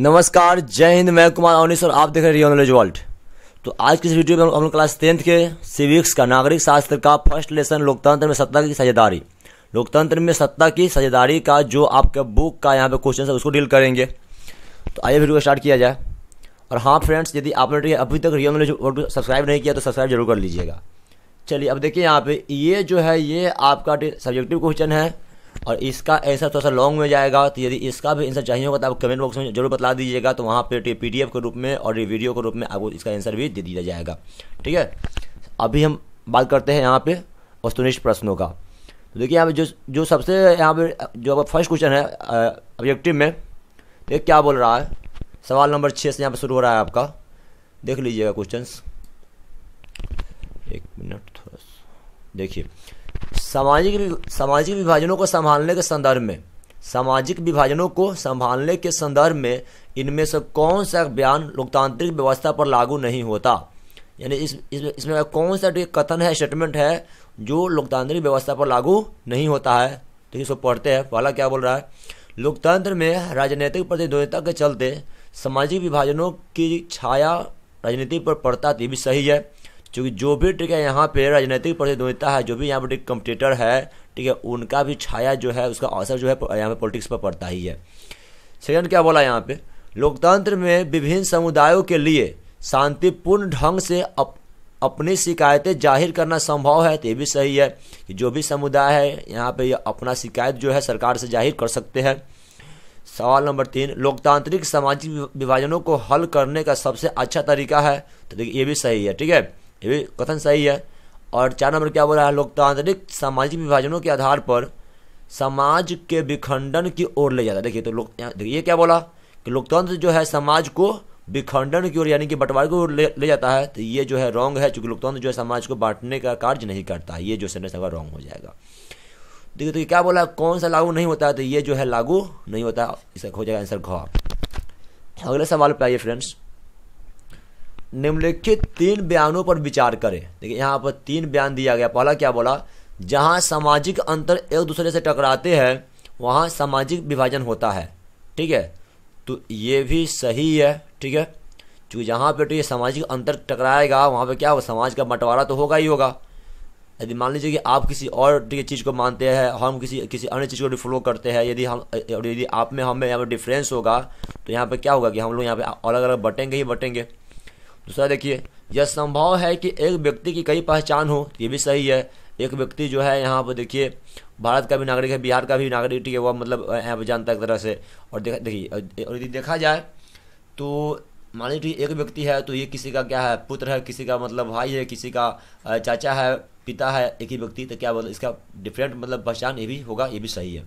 नमस्कार जय हिंद मैं कुमार अवनीस और आप देख रहे हैं नॉलेज वर्ल्ड तो आज की इस वीडियो में हम लोग क्लास टेंथ के सिविक्स का नागरिक शास्त्र का फर्स्ट लेसन लोकतंत्र में सत्ता की साझेदारी लोकतंत्र में सत्ता की साझेदारी का जो आपका बुक का यहाँ पे क्वेश्चन है उसको डील करेंगे तो आइए वीडियो स्टार्ट किया जाए और हाँ फ्रेंड्स यदि आपने अभी तक रियल नॉलेज वर्ल्ड सब्सक्राइब नहीं किया तो सब्सक्राइब जरूर कर लीजिएगा चलिए अब देखिए यहाँ पे ये जो है ये आपका सब्जेक्टिव क्वेश्चन है और इसका आंसर थोड़ा सा लॉन्ग में जाएगा तो यदि इसका भी आंसर चाहिए होगा तो आप कमेंट बॉक्स में जरूर बता दीजिएगा तो वहाँ पर पी डी के रूप में और वीडियो के रूप में आपको इसका आंसर भी दे दिया जाएगा ठीक है अभी हम बात करते हैं यहाँ पे वस्तुनिष्ठ प्रश्नों का तो देखिए यहाँ पे जो जो सबसे यहाँ पे जो आपका फर्स्ट क्वेश्चन है ऑब्जेक्टिव में देखिए तो क्या बोल रहा है सवाल नंबर छः से यहाँ पे शुरू हो रहा है आपका देख लीजिएगा क्वेश्चन एक मिनट थोड़ा देखिए सामाजिक सामाजिक विभाजनों को संभालने के संदर्भ में सामाजिक विभाजनों को संभालने के संदर्भ में इनमें से कौन सा बयान लोकतांत्रिक व्यवस्था पर लागू नहीं होता यानी इस इसमें इसमें कौन सा कथन है स्टेटमेंट है जो लोकतांत्रिक व्यवस्था पर लागू नहीं होता है तो इसको पढ़ते हैं पहला क्या बोल रहा है लोकतंत्र में राजनीतिक प्रतिद्वंदिता के चलते सामाजिक विभाजनों की छाया राजनीति पर पड़ता थी भी सही है क्योंकि जो भी ठीक है यहाँ पे राजनीतिक प्रतिद्वंदिता है जो भी यहाँ पर कंपटीटर है ठीक है उनका भी छाया जो है उसका असर जो है यहाँ पे पॉलिटिक्स पर पड़ता ही है सेकंड क्या बोला यहाँ पे लोकतंत्र में विभिन्न समुदायों के लिए शांतिपूर्ण ढंग से अप, अपनी शिकायतें जाहिर करना संभव है तो ये भी सही है कि जो भी समुदाय है यहाँ पे अपना शिकायत जो है सरकार से जाहिर कर सकते हैं सवाल नंबर तीन लोकतांत्रिक सामाजिक विभाजनों को हल करने का सबसे अच्छा तरीका है तो देखिए ये भी सही है ठीक है ये भी कथन सही है और चार नंबर क्या बोला है लोकतांत्रिक सामाजिक विभाजनों के आधार पर समाज के विखंडन की ओर ले जाता है देखिए तो लोक देखिए ये क्या बोला कि लोकतंत्र जो है समाज को विखंडन की ओर यानी कि बंटवारे की ओर ले, ले जाता है तो ये जो है रॉन्ग है चूँकि लोकतंत्र जो है समाज को बांटने का कार्य नहीं करता ये जो सेंटेंस होगा रॉन्ग हो जाएगा देखिए तो ये क्या बोला कौन सा लागू नहीं होता है तो ये जो है लागू नहीं होता इसका हो जाएगा आंसर घ अगले सवाल पे आइए फ्रेंड्स निम्नलिखित तीन बयानों पर विचार करें देखिए यहाँ पर तीन बयान दिया गया पहला क्या बोला जहाँ सामाजिक अंतर एक दूसरे से टकराते हैं वहाँ सामाजिक विभाजन होता है ठीक है तो ये भी सही है ठीक है क्योंकि तो जहाँ पर तो ये सामाजिक अंतर टकराएगा वहाँ पर क्या होगा समाज का बंटवारा तो होगा ही होगा यदि मान लीजिए कि आप किसी और चीज़ को मानते हैं हम किसी किसी अन्य चीज़ को फॉलो करते हैं यदि हम यदि आप में हमें यहाँ पर डिफरेंस होगा तो यहाँ पर क्या होगा कि हम लोग यहाँ पर अलग अलग बटेंगे ही बटेंगे दूसरा देखिए यह संभव है कि एक व्यक्ति की कई पहचान हो ये भी सही है एक व्यक्ति जो है यहाँ पर देखिए भारत का भी नागरिक है बिहार का भी नागरिक है वह मतलब यहाँ पर जानता है एक तरह से और देखा देखिए और यदि देखा जाए तो मान लीजिए एक व्यक्ति है तो ये किसी का क्या है पुत्र है किसी का मतलब भाई है किसी का चाचा है पिता है एक ही व्यक्ति तो क्या बोला इसका डिफरेंट मतलब पहचान ये भी होगा ये भी सही है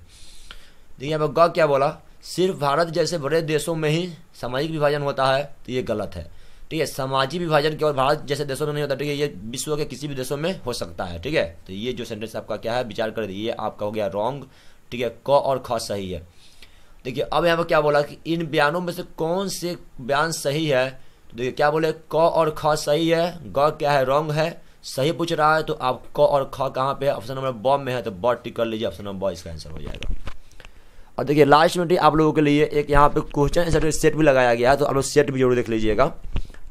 देखिए यहाँ पर ग क्या बोला सिर्फ भारत जैसे बड़े देशों में ही सामाजिक विभाजन होता है तो ये गलत है ठीक है सामाजिक विभाजन केवल भारत जैसे देशों में नहीं होता ठीक है ये विश्व के किसी भी देशों में हो सकता है ठीक है तो ये जो सेंटेंस आपका क्या है विचार कर ये आपका हो गया रॉन्ग ठीक है क और ख सही है देखिए अब यहाँ पर क्या बोला कि इन बयानों में से कौन से बयान सही है तो देखिए क्या बोले क और ख सही है ग क्या है रॉन्ग है सही पूछ रहा है तो आप क और ख कहाँ पे है ऑप्शन नंबर ब में है तो ब टिक कर लीजिए ऑप्शन नंबर ब इसका आंसर हो जाएगा और देखिए लास्ट में आप लोगों के लिए एक यहाँ पे क्वेश्चन सेट भी लगाया गया है तो आप लोग सेट भी जरूर देख लीजिएगा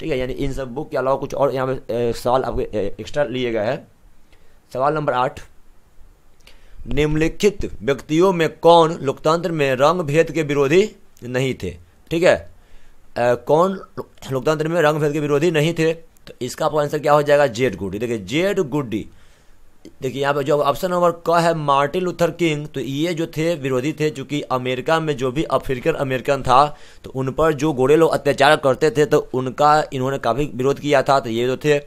ठीक है यानी इन सब बुक के अलावा कुछ और यहाँ पे सवाल आपके एक्स्ट्रा लिए गए हैं सवाल नंबर आठ निम्नलिखित व्यक्तियों में कौन लोकतंत्र में रंग भेद के विरोधी नहीं थे ठीक है आ, कौन लोकतंत्र में रंग भेद के विरोधी नहीं थे तो इसका आपका आंसर क्या हो जाएगा जेड गुड्डी देखिए जेड गुड्डी देखिए यहाँ पर जो ऑप्शन नंबर क है मार्टिन लूथर किंग तो ये जो थे विरोधी थे चूँकि अमेरिका में जो भी अफ्रीकन अमेरिकन था तो उन पर जो गोरे लोग अत्याचार करते थे तो उनका इन्होंने काफ़ी विरोध किया था तो ये जो थे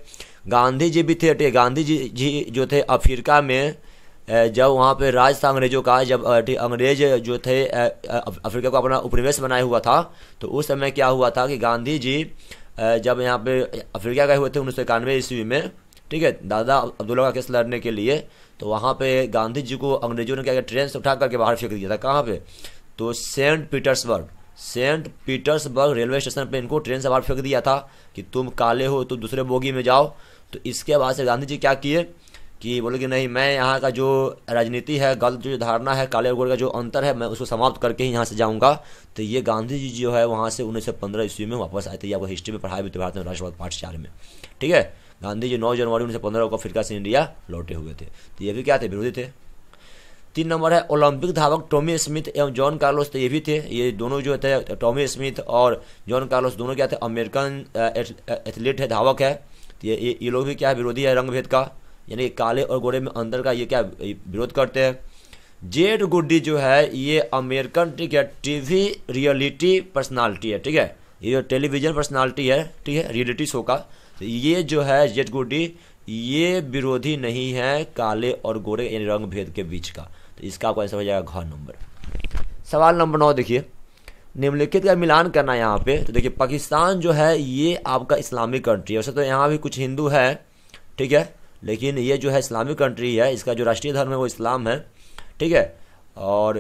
गांधी जी भी थे ठीक गांधी जी जी जो थे अफ्रीका में जब वहाँ पे राज था अंग्रेज़ों का जब अंग्रेज जो थे अफ्रीका को अपना उपनिवेश बनाया हुआ था तो उस समय क्या हुआ था कि गांधी जी जब यहाँ पे अफ्रीका गए हुए थे उन्नीस सौ इक्यानवे ईस्वी में ठीक है दादा अब्दुल्ला का केस लड़ने के लिए तो वहाँ पे गांधी जी को अंग्रेजों ने क्या किया ट्रेन से उठा करके बाहर फेंक दिया था कहाँ पे तो Saint Petersburg Saint Petersburg railway station पे इनको ट्रेन से बाहर फेंक दिया था कि तुम काले हो तो दूसरे बोगी में जाओ तो इसके बाद से गांधी जी क्या किए कि बोले कि नहीं मैं यहाँ का जो राजनीति है गलत जो धारणा है काले और का जो अंतर है मैं उसको समाप्त करके ही यहाँ से जाऊँगा तो ये गांधी जी जो है वहाँ से उन्नीस सौ पंद्रह ईस्वी में वापस आए थे या वो हिस्ट्री में पढ़ाए भी थे तो भारत में राष्ट्रवाद पाठ चार में ठीक है गांधी जी नौ जनवरी उन्नीस सौ पंद्रह को अफ्रीका से इंडिया लौटे हुए थे तो ये भी क्या थे विरोधी थे तीन नंबर है ओलंपिक धावक टॉमी स्मिथ एवं जॉन कार्लोस तो ये भी थे ये दोनों जो थे टॉमी स्मिथ और जॉन कार्लोस दोनों क्या थे अमेरिकन एथलीट है धावक है तो ये ये लोग भी क्या है विरोधी है रंग भेद का यानी काले और गोरे में अंदर का ये क्या विरोध करते हैं जेड गुड्डी जो है ये अमेरिकन ठीक है टीवी रियलिटी पर्सनालिटी है ठीक है ये जो टेलीविजन पर्सनालिटी है ठीक है रियलिटी शो का तो ये जो है जेट गुडी ये विरोधी नहीं है काले और गोरे यानी रंग भेद के बीच का तो इसका आपका आंसर हो जाएगा घ नंबर सवाल नंबर नौ देखिए निम्नलिखित का मिलान करना है यहाँ पे तो देखिए पाकिस्तान जो है ये आपका इस्लामिक कंट्री है वैसे तो यहाँ भी कुछ हिंदू है ठीक है लेकिन ये जो है इस्लामिक कंट्री है इसका जो राष्ट्रीय धर्म है वो इस्लाम है ठीक है और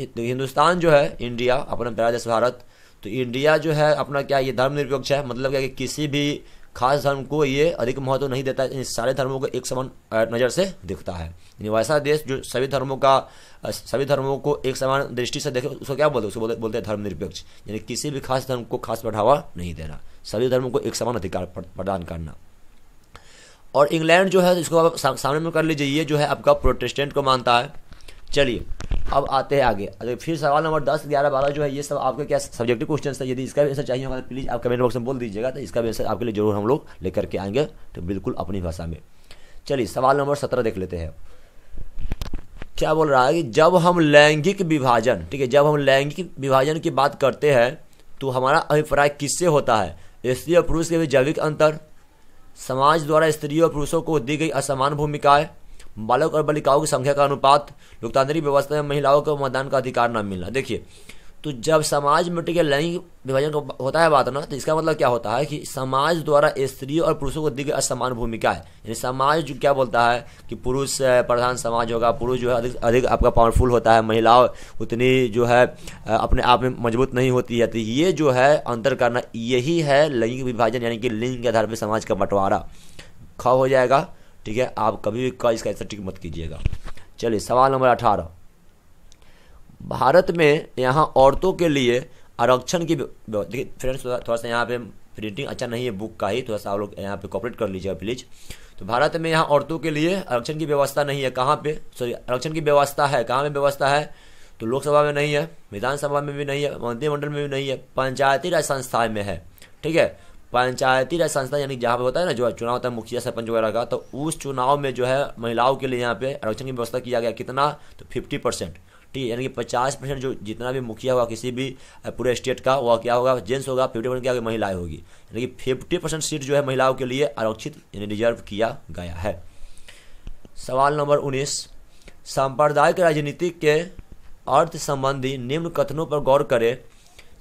हिंदुस्तान जो है इंडिया अपना प्यारा देश भारत तो इंडिया जो है अपना क्या ये धर्म निरपेक्ष है मतलब क्या कि किसी भी खास धर्म को ये अधिक महत्व नहीं देता है सारे धर्मों को एक समान नज़र से दिखता है यानी वैसा देश जो सभी धर्मों का सभी धर्मों को एक समान दृष्टि से देखे उसको क्या बोलते उसको बोलते बोलते हैं धर्मनिरपेक्ष यानी किसी भी खास धर्म को खास बढ़ावा नहीं देना सभी धर्मों को एक समान अधिकार प्रदान करना और इंग्लैंड जो है इसको आप सामने में कर लीजिए ये जो है आपका प्रोटेस्टेंट को मानता है चलिए अब आते हैं आगे अगर फिर सवाल नंबर दस ग्यारह बारह जो है ये सब आपके क्या सब्जेक्टिव क्वेश्चन है यदि इसका भी आंसर चाहिए होगा प्लीज़ आप कमेंट बॉक्स में बोल दीजिएगा तो इसका भी आंसर आपके लिए जरूर हम लोग लेकर के आएंगे तो बिल्कुल अपनी भाषा में चलिए सवाल नंबर सत्रह देख लेते हैं क्या बोल रहा है कि जब हम लैंगिक विभाजन ठीक है जब हम लैंगिक विभाजन की बात करते हैं तो हमारा अभिप्राय किससे होता है स्त्री और पुरुष के बीच जैविक अंतर समाज द्वारा स्त्री और पुरुषों को दी गई असमान भूमिकाएं बालक और बालिकाओं की संख्या का अनुपात लोकतांत्रिक व्यवस्था में महिलाओं को मतदान का अधिकार न मिलना देखिए तो जब समाज में ठीक लैंगिक विभाजन होता है बात ना तो इसका मतलब क्या होता है कि समाज द्वारा स्त्री और पुरुषों को दी गई असमान भूमिका है यानी समाज जो क्या बोलता है कि पुरुष प्रधान समाज होगा पुरुष जो है अधिक अधिक आपका पावरफुल होता है महिलाओं उतनी जो है अपने आप में मजबूत नहीं होती है तो ये जो है अंतर करना यही है लैंगिक विभाजन यानी कि लिंग के आधार पर समाज का बंटवारा ख हो जाएगा ठीक है आप कभी भी का इसका ऐसा टिक मत कीजिएगा चलिए सवाल नंबर अठारह भारत में यहाँ औरतों के लिए आरक्षण की देखिए फ्रेंड्स थोड़ा सा यहाँ पे प्रिंटिंग अच्छा नहीं है बुक का ही थोड़ा सा आप लोग यहाँ पे कॉपरेट कर लीजिएगा प्लीज़ तो भारत में यहाँ औरतों के लिए आरक्षण की व्यवस्था नहीं है कहाँ पे सॉरी आरक्षण की व्यवस्था है कहाँ पे व्यवस्था है तो लोकसभा में नहीं है विधानसभा में भी नहीं है मंत्रिमंडल में भी नहीं है पंचायती राज संस्थाएं में है ठीक है पंचायती राज संस्था यानी जहाँ पे होता है ना जो चुनाव होता है मुखिया सरपंच वगैरह का तो उस चुनाव में जो है महिलाओं के लिए यहाँ पे आरक्षण की व्यवस्था किया गया कितना तो फिफ्टी परसेंट ठीक है यानी कि पचास परसेंट जो जितना भी मुखिया होगा किसी भी पूरे स्टेट का वह क्या होगा जेंट्स होगा फिफ्टी परसेंट क्या होगी महिलाएं होगी यानी कि फिफ्टी परसेंट सीट जो है महिलाओं के लिए आरक्षित यानी रिजर्व किया गया है सवाल नंबर उन्नीस सांप्रदायिक राजनीति के अर्थ संबंधी निम्न कथनों पर गौर करें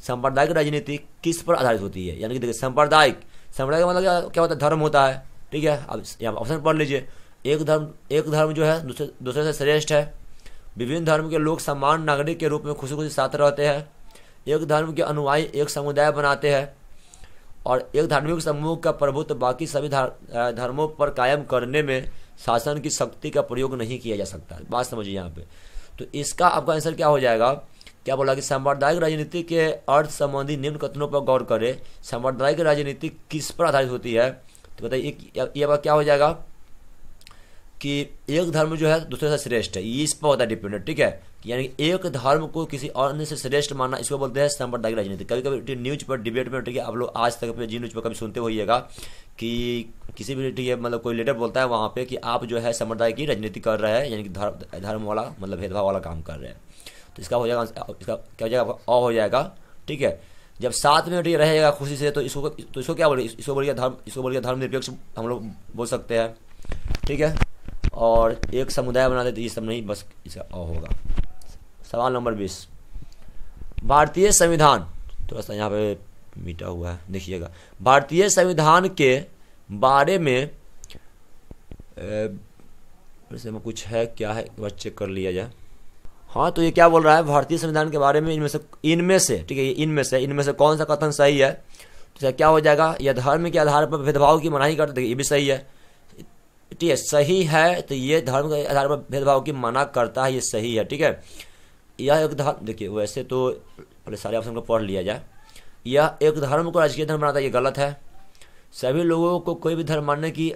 सांप्रदायिक राजनीति किस पर आधारित होती है यानी कि देखिए सांप्रदायिक सांप्रदायिक का मतलब क्या क्या होता है धर्म होता है ठीक है अब यहाँ ऑप्शन पढ़ लीजिए एक धर्म एक धर्म जो है दूसरे दूसरे से श्रेष्ठ है विभिन्न धर्म के लोग समान नागरिक के रूप में खुशी खुशी साथ रहते हैं एक धर्म के अनुयायी एक समुदाय बनाते हैं और एक धार्मिक समूह का प्रभुत्व बाकी सभी धर्मों पर कायम करने में शासन की शक्ति का प्रयोग नहीं किया जा सकता बात समझिए यहाँ पे तो इसका आपका आंसर क्या हो जाएगा क्या बोला कि सांप्रदायिक राजनीति के अर्थ संबंधी निम्न कथनों पर गौर करें सांप्रदायिक राजनीति किस पर आधारित होती है तो बताइए ये बात क्या हो जाएगा कि एक धर्म जो है दूसरे से श्रेष्ठ है ये इस पर होता है डिपेंडेंट ठीक है यानी एक धर्म को किसी अन्य से श्रेष्ठ मानना इसको बोलते हैं सांप्रदायिक राजनीति कभी कभी न्यूज पर डिबेट में ठीक है आप लोग आज तक अपने जी न्यूज पर कभी सुनते होइएगा कि किसी भी ठीक है मतलब कोई लीडर बोलता है वहाँ पे कि आप जो है सांप्रदायिक की राजनीति कर रहे हैं यानी कि धर्म वाला मतलब भेदभाव वाला काम कर रहे हैं तो इसका हो जाएगा इसका क्या हो जाएगा आपका अ हो जाएगा ठीक है जब साथ में ये रहेगा खुशी से तो इसको तो इसको क्या बोलिए इसको बोलिए धर्म इसको बोलिए धर्म निरपेक्ष हम लोग बोल सकते हैं ठीक है और एक समुदाय बना देते ये सब नहीं बस इसका अ होगा सवाल नंबर बीस भारतीय संविधान थोड़ा सा यहाँ पे मिटा हुआ है देखिएगा भारतीय संविधान के बारे में ए, कुछ है क्या है बस चेक कर लिया जाए हाँ तो ये क्या बोल रहा है भारतीय संविधान के बारे में इनमें से इनमें से ठीक है इनमें से इनमें से कौन सा कथन सही है तो क्या हो जाएगा यह धर्म के आधार पर भेदभाव की मनाही कर ये भी सही है ठीक है सही है तो ये धर्म के आधार पर भेदभाव की मना करता है ये सही है ठीक है यह एक धर्म देखिए वैसे तो पहले सारे ऑप्शन को पढ़ लिया जाए यह एक धर्म को राजकीय धर्म बनाता है ये गलत है सभी लोगों को कोई भी धर्म मानने की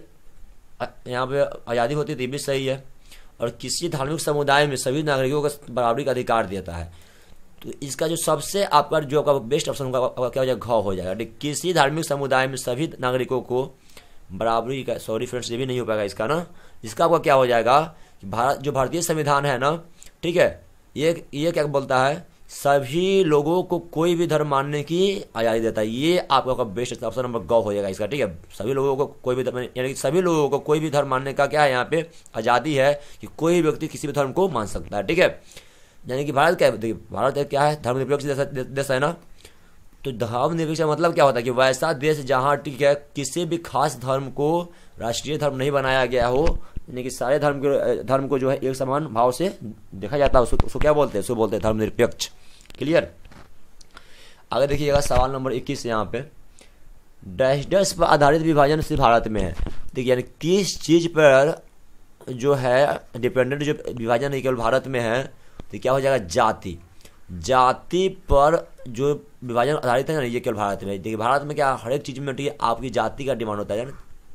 यहाँ पे आज़ादी होती तो ये भी सही है और किसी धार्मिक समुदाय में सभी नागरिकों का बराबरी का अधिकार देता है तो इसका जो सबसे आपका जो आपका बेस्ट ऑप्शन होगा आपका क्या हो जाएगा घ हो जाएगा किसी धार्मिक समुदाय में सभी नागरिकों को बराबरी का सॉरी फ्रेंड्स ये भी नहीं हो पाएगा इसका ना इसका आपका क्या हो जाएगा भारत जो भारतीय संविधान है ना ठीक है ये ये क्या बोलता है सभी लोगों को कोई भी धर्म मानने की आज़ादी देता है ये आपका का बेस्ट ऑप्शन नंबर गौ हो जाएगा इसका ठीक है सभी लोगों को कोई भी धर्म यानी कि सभी लोगों को कोई भी धर्म मानने का क्या है यहाँ पे आज़ादी है कि कोई व्यक्ति किसी भी धर्म को मान सकता है ठीक है यानी कि भारत क्या देखिए भारत क्या है धर्मनिरपेक्ष देश है ना तो धर्मनिरपेक्ष मतलब क्या होता है कि वैसा देश जहाँ ठीक है किसी भी खास धर्म को राष्ट्रीय धर्म नहीं बनाया गया हो यानी कि सारे धर्म के धर्म को जो है एक समान भाव से देखा जाता है उसको उसको क्या बोलते हैं उसको बोलते हैं धर्मनिरपेक्ष क्लियर आगे देखिएगा सवाल नंबर इक्कीस यहाँ पे डैश डैश पर आधारित विभाजन सिर्फ भारत में है देखिए यानी किस चीज़ पर जो है डिपेंडेंट जो विभाजन है केवल भारत में है तो क्या हो जाएगा जाति जाति पर जो विभाजन आधारित है ना ये केवल भारत में देखिए भारत में क्या हर एक चीज़ में आपकी जाति का डिमांड होता है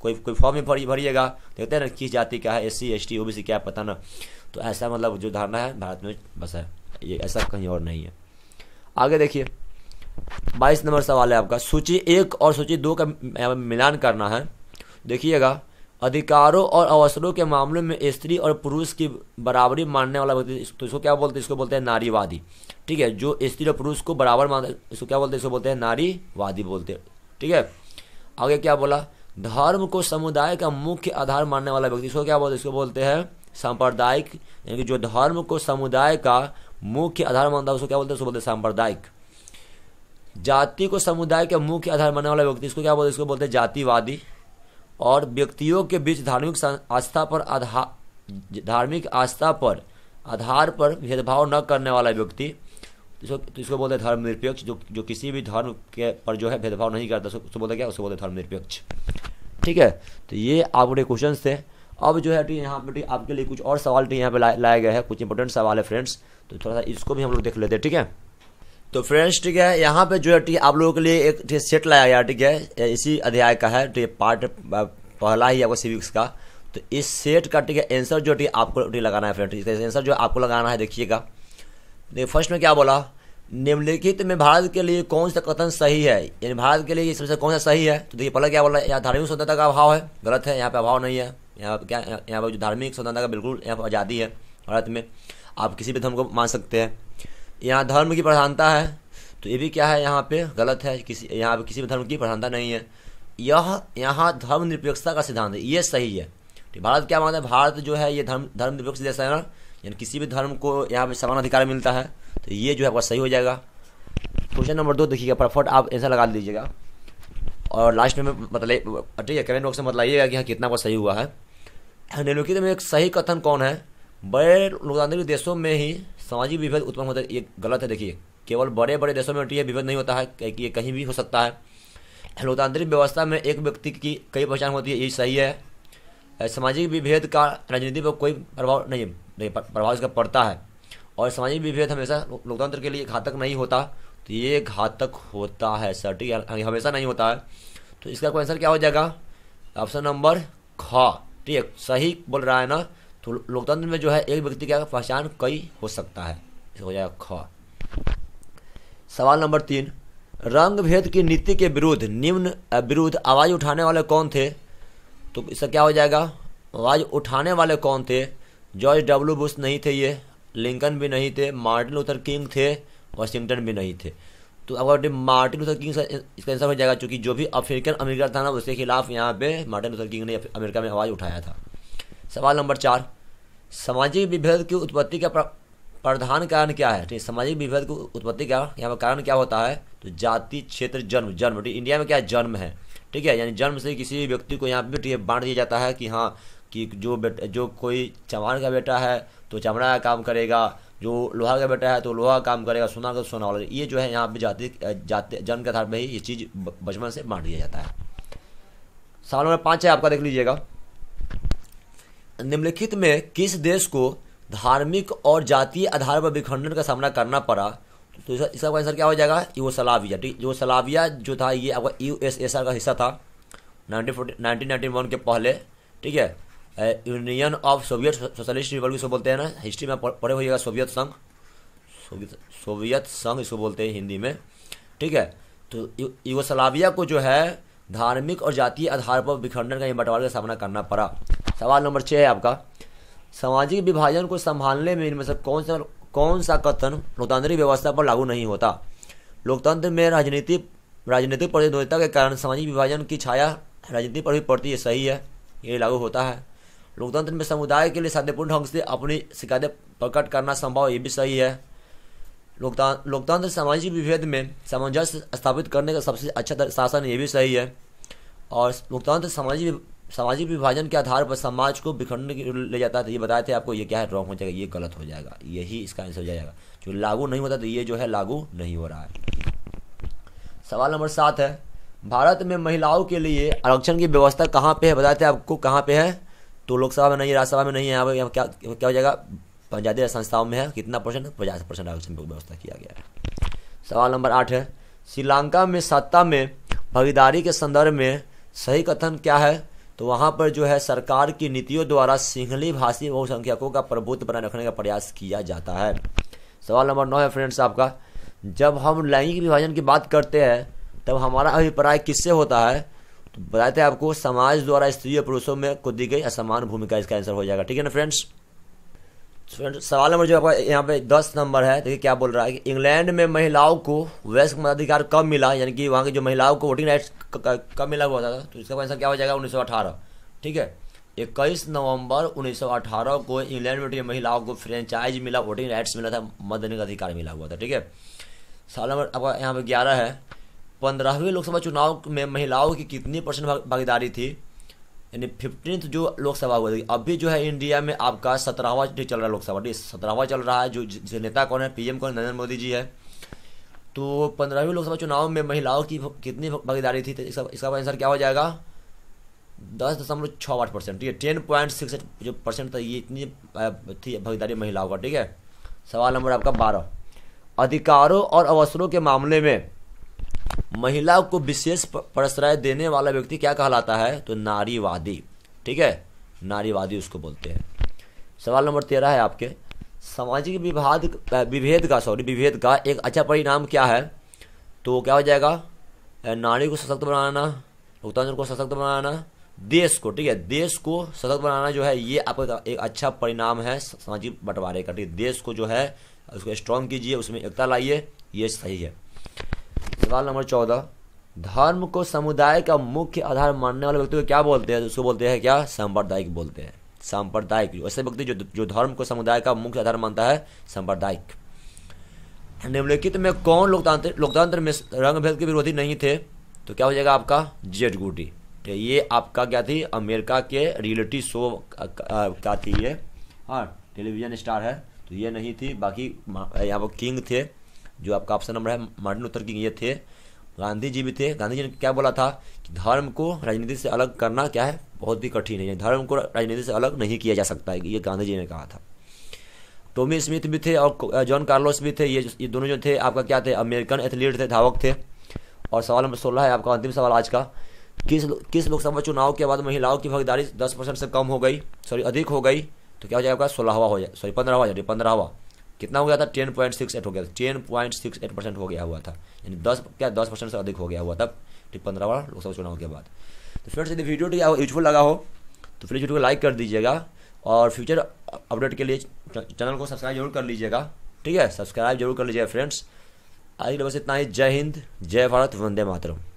कोई कोई फॉर्म ही भरी भरिएगा देखते हैं ना किस जाति का है S C S T O B C क्या पता ना तो ऐसा मतलब जो धारणा है भारत में बस है ये ऐसा कहीं और नहीं है आगे देखिए बाईस नंबर सवाल है आपका सूची एक और सूची दो का मिलान करना है देखिएगा अधिकारों और अवसरों के मामले में स्त्री और पुरुष की बराबरी मानने वाला व्यक्ति तो इसको क्या बोलते हैं इसको बोलते हैं नारीवादी ठीक है जो स्त्री और पुरुष को बराबर मानते इसको क्या बोलते हैं इसको बोलते हैं नारीवादी बोलते हैं ठीक है आगे क्या बोला धर्म को समुदाय का मुख्य आधार मानने वाला व्यक्ति इसको क्या बोलते हैं इसको बोलते हैं सांप्रदायिक यानी कि जो धर्म को समुदाय का मुख्य आधार मानता है उसको क्या बोलते हैं उसको बोलते हैं सांप्रदायिक जाति को समुदाय के मुख्य आधार मानने वाला व्यक्ति इसको क्या बोलते हैं इसको बोलते हैं जातिवादी और व्यक्तियों के बीच धार्मिक आस्था पर आधार धार्मिक आस्था पर आधार पर भेदभाव न करने वाला व्यक्ति इसको तो इसको बोलते हैं धर्मनिरपेक्ष जो जो किसी भी धर्म के पर जो है भेदभाव नहीं करता उसको तो बोलते क्या उसको बोलते धर्मनिरपेक्ष ठीक है तो ये आपके क्वेश्चन थे अब जो है यहाँ पे आपके लिए कुछ और सवाल यहाँ पे लाया गया है कुछ इंपॉर्टेंट सवाल है फ्रेंड्स तो थोड़ा सा इसको भी हम लोग देख लेते हैं ठीक है तो फ्रेंड्स ठीक है यहाँ पे जो है ठीक आप लोगों के लिए एक सेट लाया गया ठीक है इसी अध्याय का है ठीक पार्ट पहला ही आपको सिविक्स का तो इस सेट का ठीक है आंसर जो है आपको लगाना है फ्रेंड्स इसका आंसर जो आपको लगाना है देखिएगा देखिए फर्स्ट में क्या बोला निम्नलिखित में भारत के लिए कौन सा कथन सही है यानी भारत के लिए सबसे कौन सा सही है तो देखिए पहला क्या बोला यहाँ धार्मिक स्वतंत्रता का अभाव है गलत है यहाँ पे अभाव नहीं है यहाँ पर क्या यहाँ पर जो धार्मिक स्वतंत्रता का बिल्कुल यहाँ पर आज़ादी है भारत में आप किसी भी धर्म को मान सकते हैं यहाँ धर्म की प्रधानता है तो ये भी क्या है यहाँ पे गलत है किसी यहाँ पे किसी भी धर्म की प्रधानता नहीं है यह यहाँ धर्म निरपेक्षता का सिद्धांत है ये सही है तो भारत क्या मानता है भारत जो है ये धर्म निरपेक्ष जैसा है ना यानी किसी भी धर्म को यहाँ पे समान अधिकार मिलता है तो ये जो है आपका सही हो जाएगा क्वेश्चन नंबर दो देखिएगा फटाफट आप ऐसा लगा दीजिएगा और लास्ट में बताइए ठीक है कमेंट बॉक्स में बताइएगा कि हाँ कितना आपका सही हुआ है हाँ, निम्नलिखित में एक सही कथन कौन है बड़े लोकतांत्रिक देशों में ही सामाजिक विभेद उत्पन्न होता है ये गलत है देखिए केवल बड़े बड़े देशों में ये विभेद नहीं होता है कि ये कहीं भी हो सकता है लोकतांत्रिक व्यवस्था में एक व्यक्ति की कई पहचान होती है ये सही है सामाजिक विभेद का राजनीति पर कोई प्रभाव नहीं प्रभाव इसका पड़ता है और सामाजिक विभेद हमेशा लोकतंत्र के लिए घातक नहीं होता तो ये घातक होता है सटीक हमेशा नहीं होता है तो इसका कोई आंसर क्या हो जाएगा ऑप्शन नंबर ख ठीक है सही बोल रहा है ना तो लोकतंत्र में जो है एक व्यक्ति का पहचान कई हो सकता है हो जाएगा ख सवाल नंबर तीन रंग भेद की नीति के विरुद्ध निम्न विरुद्ध आवाज़ उठाने वाले कौन थे तो इसका क्या हो जाएगा आवाज़ उठाने वाले कौन थे जॉर्ज डब्ल्यू बुश नहीं थे ये लिंकन भी नहीं थे मार्टिन लूथर किंग थे वाशिंगटन भी नहीं थे तो अगर मार्टिन लूथर किंग इसका आंसर हो जाएगा चूंकि जो भी अफ्रीकन अमेरिका था ना उसके खिलाफ यहाँ पे मार्टिन लूथर किंग ने अमेरिका में आवाज़ उठाया था सवाल नंबर चार सामाजिक विभेद की उत्पत्ति का प्रधान कारण क्या है ठीक सामाजिक विभेद की उत्पत्ति का यहाँ पर कारण क्या होता है तो जाति क्षेत्र जन्म जन्म ठीक इंडिया में क्या जन्म है ठीक है यानी जन्म से किसी व्यक्ति को यहाँ पे ठीक है बांट दिया जाता है कि हाँ कि जो बेटा जो कोई चमार का बेटा है तो चमड़ा का काम करेगा जो लोहा का बेटा है तो लोहा का काम करेगा सोना का सोना वाला ये जो है यहाँ पे जाति जाति जन्म के आधार पर ही ये चीज़ बचपन से बांट दिया जाता है सालों नंबर पाँच है आपका देख लीजिएगा निम्नलिखित में किस देश को धार्मिक और जातीय आधार पर विखंडन का सामना करना पड़ा तो इसका आंसर क्या हो जाएगा यो सलाविया ठीक जो सलाविया जो था ये आपका आर का हिस्सा था नाइनटीन नाइनटीन के पहले ठीक है Union of Soviet Socialist Republic इसको बोलते हैं ना हिस्ट्री में पढ़े होइएगा सोवियत संघ सोवियत सोवियत संघ इसको बोलते हैं हिंदी में ठीक है तो युगोसलाविया को जो है धार्मिक और जातीय आधार पर विखंडन का बंटवारे का सामना करना पड़ा सवाल नंबर छः है आपका सामाजिक विभाजन को संभालने में इनमें से कौन सा कौन सा कथन लोकतांत्रिक व्यवस्था पर लागू नहीं होता लोकतंत्र में राजनीति राजनीतिक प्रतिद्वंदिता के कारण सामाजिक विभाजन की छाया राजनीति पर भी पड़ती है सही है ये लागू होता है लोकतंत्र में समुदाय के लिए शांतिपूर्ण ढंग से अपनी शिकायतें प्रकट करना संभव ये भी सही है लोकतंत्र लोकतंत्र सामाजिक विभेद में सामंजस्य स्थापित करने का सबसे अच्छा शासन ये भी सही है और लोकतंत्र सामाजिक सामाजिक विभाजन के आधार पर समाज को बिखरने के ले जाता है तो ये बताए थे आपको ये क्या है रॉन्ग हो जाएगा ये गलत हो जाएगा यही इसका आंसर हो जाएगा जो लागू नहीं होता तो ये जो है लागू नहीं हो रहा है सवाल नंबर सात है भारत में महिलाओं के लिए आरक्षण की व्यवस्था कहाँ पे है बताए थे आपको कहाँ पे है तो लोकसभा में नहीं राज्यसभा में नहीं है यहाँ क्या क्या हो जाएगा पंचायती संस्थाओं में है कितना परसेंट पचास परसेंट आरक्षण व्यवस्था किया गया है सवाल नंबर आठ है श्रीलंका में सत्ता में भागीदारी के संदर्भ में सही कथन क्या है तो वहाँ पर जो है सरकार की नीतियों द्वारा सिंहली भाषी बहुसंख्यकों का प्रभुत्व बनाए रखने का प्रयास किया जाता है सवाल नंबर नौ है फ्रेंड्स आपका जब हम लैंगिक विभाजन की बात करते हैं तब हमारा अभिप्राय किससे होता है तो बताते हैं आपको समाज द्वारा स्त्री और पुरुषों में खुद दी गई असमान भूमिका इसका आंसर हो जाएगा ठीक है ना फ्रेंड्स फ्रेंड्स सवाल नंबर जो आपका यहाँ पे दस नंबर है देखिए क्या बोल रहा है कि इंग्लैंड में महिलाओं को वयस्क मताधिकार कब मिला यानी कि वहाँ की जो महिलाओं को वोटिंग राइट्स कब मिला हुआ था तो इसका आंसर क्या हो जाएगा उन्नीस ठीक है इक्कीस नवंबर 1918 को इंग्लैंड में महिलाओं को फ्रेंचाइज मिला वोटिंग राइट्स मिला था मतदान का अधिकार मिला हुआ था ठीक है सवाल नंबर आपका यहाँ पे ग्यारह है पंद्रहवें लोकसभा चुनाव में महिलाओं की कितनी परसेंट भागीदारी थी यानी फिफ्टीन जो लोकसभा हुआ थी अभी जो है इंडिया में आपका सत्रहवा चल रहा है लोकसभा ठीक सत्रहवा चल रहा है जो जिसके नेता कौन है पीएम कौन नरेंद्र मोदी जी है तो पंद्रहवीं लोकसभा चुनाव में महिलाओं की कितनी भागीदारी थी तो इसका इसका आंसर क्या हो जाएगा दस दशमलव छः आठ परसेंट ठीक है टेन पॉइंट सिक्स जो परसेंट था ये इतनी थी भागीदारी महिलाओं का ठीक है सवाल नंबर आपका बारह अधिकारों और अवसरों के मामले में महिला को विशेष प्रश्रय देने वाला व्यक्ति क्या कहलाता है तो नारीवादी ठीक है नारीवादी उसको बोलते हैं सवाल नंबर तेरह है आपके सामाजिक विभाद विभेद का सॉरी विभेद का एक अच्छा परिणाम क्या है तो क्या हो जाएगा नारी को सशक्त बनाना लोकतंत्र को सशक्त बनाना देश को ठीक है देश को सशक्त बनाना जो है ये आपका एक अच्छा परिणाम है सामाजिक बंटवारे का ठीक है देश को जो है उसको स्ट्रांग कीजिए उसमें एकता लाइए ये सही है सवाल नंबर चौदह धर्म को समुदाय का मुख्य आधार मानने वाले व्यक्ति को क्या बोलते हैं उसको बोलते हैं क्या सांप्रदायिक बोलते हैं सांप्रदायिक ऐसे व्यक्ति जो जो धर्म को समुदाय का मुख्य आधार मानता है सांप्रदायिक निम्नलिखित में कौन लोकतांत्रिक लोकतंत्र में रंगभेद के विरोधी नहीं थे तो क्या हो जाएगा आपका जेड गुडी तो ये आपका क्या थी अमेरिका के रियलिटी शो का थी ये हाँ टेलीविज़न स्टार है तो ये नहीं थी बाकी यहाँ पर किंग थे जो आपका ऑप्शन नंबर है मार्टिन लूथर किंग ये थे गांधी जी भी थे गांधी जी ने क्या बोला था कि धर्म को राजनीति से अलग करना क्या है बहुत ही कठिन है धर्म को राजनीति से अलग नहीं किया जा सकता है ये गांधी जी ने कहा था टोमी स्मिथ भी थे और जॉन कार्लोस भी थे ये ये दोनों जो थे आपका क्या थे अमेरिकन एथलीट थे धावक थे और सवाल नंबर सोलह है आपका अंतिम सवाल आज का किस किस लोकसभा चुनाव के बाद महिलाओं की भागीदारी दस परसेंट से कम हो गई सॉरी अधिक हो गई तो क्या हो जाएगा सोलहवा हो जाए सॉरी पंद्रहवा हो जाए पंद्रहवा कितना हो गया था टेन पॉइंट सिक्स एट हो गया था ten point six eight percent हो गया हुआ था यानी दस क्या दस परसेंट से अधिक हो गया हुआ था ठीक बार लोकसभा चुनाव के बाद तो फ्रेंड्स यदि वीडियो यूजफुल लगा हो तो फिर वीडियो को लाइक कर दीजिएगा और फ्यूचर अपडेट के लिए चैनल को सब्सक्राइब जरूर कर लीजिएगा ठीक है सब्सक्राइब जरूर कर लीजिएगा फ्रेंड्स आज के बस इतना ही जय हिंद जय भारत वंदे मातरम